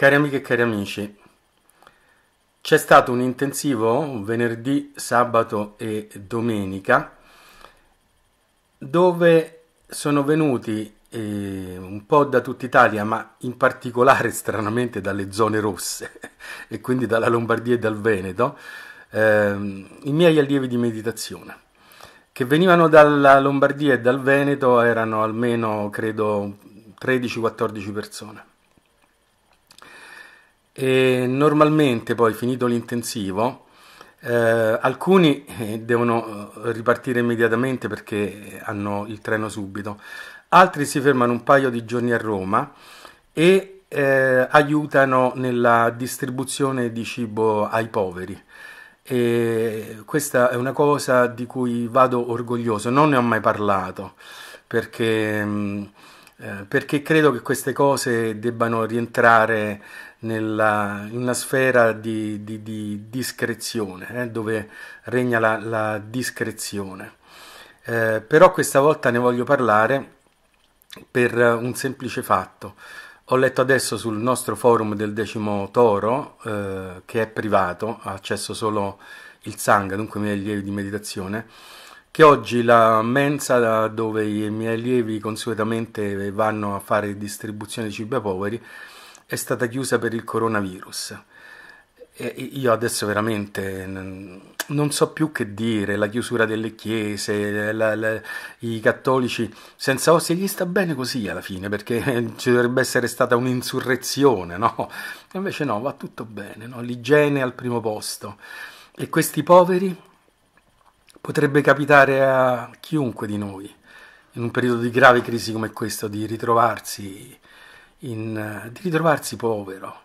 Cari amiche e cari amici, c'è stato un intensivo venerdì, sabato e domenica dove sono venuti eh, un po' da tutta Italia, ma in particolare stranamente dalle zone rosse e quindi dalla Lombardia e dal Veneto, eh, i miei allievi di meditazione che venivano dalla Lombardia e dal Veneto erano almeno credo 13-14 persone e eh, normalmente poi finito l'intensivo eh, alcuni eh, devono eh, ripartire immediatamente perché hanno il treno subito, altri si fermano un paio di giorni a Roma e eh, aiutano nella distribuzione di cibo ai poveri. E questa è una cosa di cui vado orgoglioso, non ne ho mai parlato perché, mm, perché credo che queste cose debbano rientrare nella, in una sfera di, di, di discrezione, eh, dove regna la, la discrezione. Eh, però questa volta ne voglio parlare per un semplice fatto. Ho letto adesso sul nostro forum del decimo toro, eh, che è privato, ha accesso solo il sangha, dunque i miei allievi di meditazione, che oggi la mensa dove i miei allievi consuetamente vanno a fare distribuzione di cibo ai poveri è stata chiusa per il coronavirus. E io adesso veramente non so più che dire, la chiusura delle chiese, la, la, i cattolici, senza ossia gli sta bene così alla fine, perché ci dovrebbe essere stata un'insurrezione, no? Invece no, va tutto bene, no? l'igiene al primo posto. E questi poveri potrebbe capitare a chiunque di noi, in un periodo di grave crisi come questo, di ritrovarsi in, eh, di ritrovarsi povero.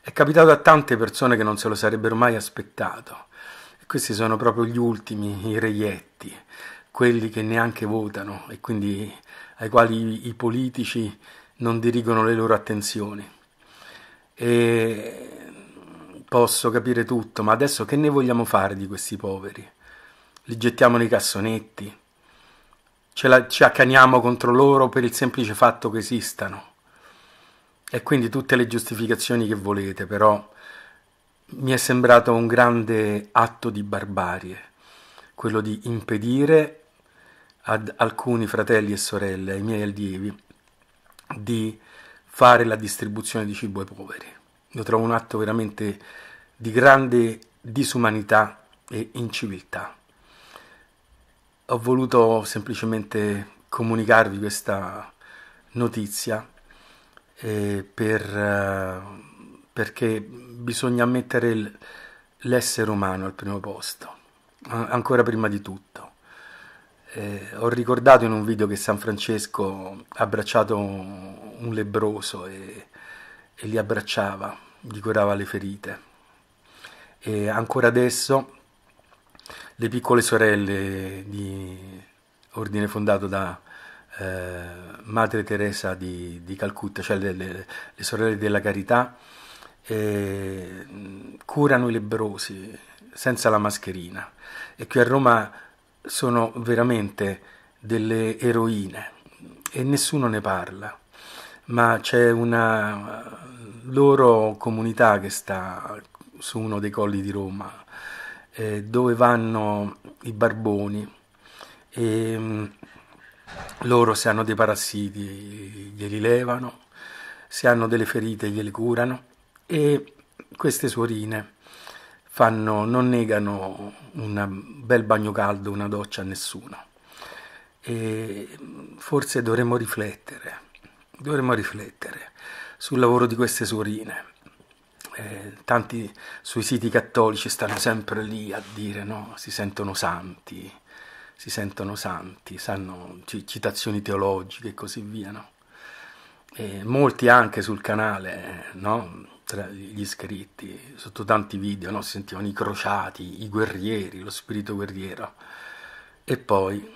È capitato a tante persone che non se lo sarebbero mai aspettato. E questi sono proprio gli ultimi, i reietti, quelli che neanche votano e quindi ai quali i politici non dirigono le loro attenzioni. E posso capire tutto, ma adesso che ne vogliamo fare di questi poveri? Li gettiamo nei cassonetti? La, ci accaniamo contro loro per il semplice fatto che esistano? E quindi tutte le giustificazioni che volete, però mi è sembrato un grande atto di barbarie, quello di impedire ad alcuni fratelli e sorelle, ai miei allievi, di fare la distribuzione di cibo ai poveri. Lo trovo un atto veramente di grande disumanità e inciviltà. Ho voluto semplicemente comunicarvi questa notizia eh, per, eh, perché bisogna mettere l'essere umano al primo posto, ancora prima di tutto. Eh, ho ricordato in un video che San Francesco ha abbracciato un lebroso e, e li abbracciava, gli curava le ferite. E ancora adesso le piccole sorelle di ordine fondato da eh, Madre Teresa di, di Calcutta, cioè le, le, le, sorelle della carità, eh, curano i lebrosi senza la mascherina e qui a Roma sono veramente delle eroine e nessuno ne parla, ma c'è una loro comunità che sta su uno dei colli di Roma, eh, dove vanno i barboni. E, mm, loro se hanno dei parassiti glieli levano, se hanno delle ferite glieli curano e queste suorine fanno, non negano un bel bagno caldo, una doccia a nessuno. E forse dovremmo riflettere, dovremmo riflettere sul lavoro di queste suorine. Eh, tanti sui siti cattolici stanno sempre lì a dire no, si sentono santi, si sentono santi, sanno citazioni teologiche e così via. No? E molti anche sul canale, no? tra gli iscritti, sotto tanti video, no? si sentivano i crociati, i guerrieri, lo spirito guerriero. E poi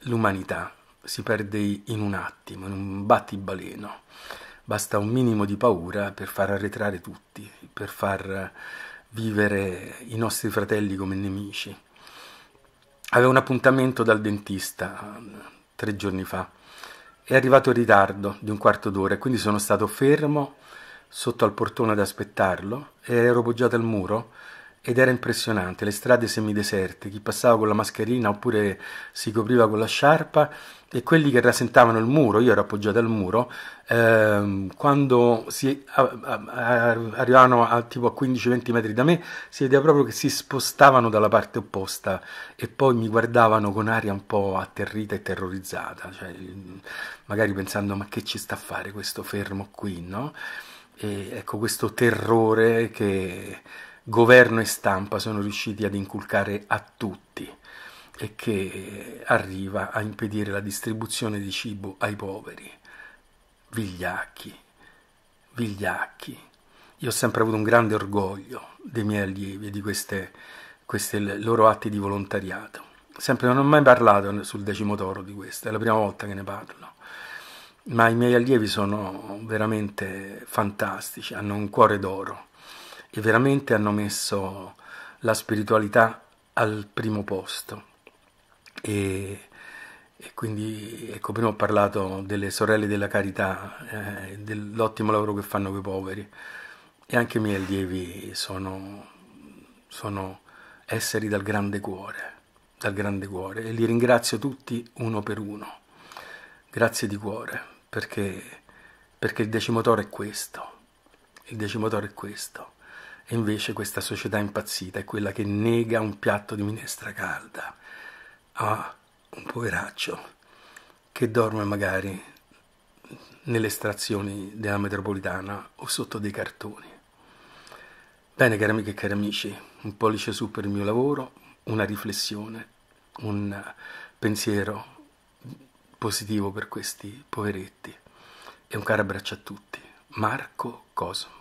l'umanità si perde in un attimo, in un battibaleno. Basta un minimo di paura per far arretrare tutti, per far vivere i nostri fratelli come nemici avevo un appuntamento dal dentista tre giorni fa. È arrivato in ritardo di un quarto d'ora e quindi sono stato fermo sotto al portone ad aspettarlo e ero poggiato al muro ed era impressionante, le strade semideserte, chi passava con la mascherina oppure si copriva con la sciarpa e quelli che rasentavano il muro, io ero appoggiato al muro, ehm, quando si a, a, a, arrivavano a, tipo a 15-20 metri da me, si vedeva proprio che si spostavano dalla parte opposta e poi mi guardavano con aria un po' atterrita e terrorizzata, cioè, magari pensando ma che ci sta a fare questo fermo qui, no? E ecco questo terrore che governo e stampa sono riusciti ad inculcare a tutti e che arriva a impedire la distribuzione di cibo ai poveri. Vigliacchi, vigliacchi. Io ho sempre avuto un grande orgoglio dei miei allievi e di queste, questi loro atti di volontariato. Sempre non ho mai parlato sul decimo toro di questo, è la prima volta che ne parlo. Ma i miei allievi sono veramente fantastici, hanno un cuore d'oro e veramente hanno messo la spiritualità al primo posto. E, e quindi, ecco, prima ho parlato delle sorelle della carità, eh, dell'ottimo lavoro che fanno quei poveri. E anche i miei allievi sono, sono esseri dal grande cuore, dal grande cuore. E li ringrazio tutti uno per uno. Grazie di cuore, perché, perché il decimotore è questo. Il decimotore è questo. E invece questa società impazzita è quella che nega un piatto di minestra calda a un poveraccio che dorme magari nelle estrazioni della metropolitana o sotto dei cartoni. Bene, cari amiche e cari amici, un pollice su per il mio lavoro, una riflessione, un pensiero positivo per questi poveretti e un caro abbraccio a tutti. Marco Cosmo.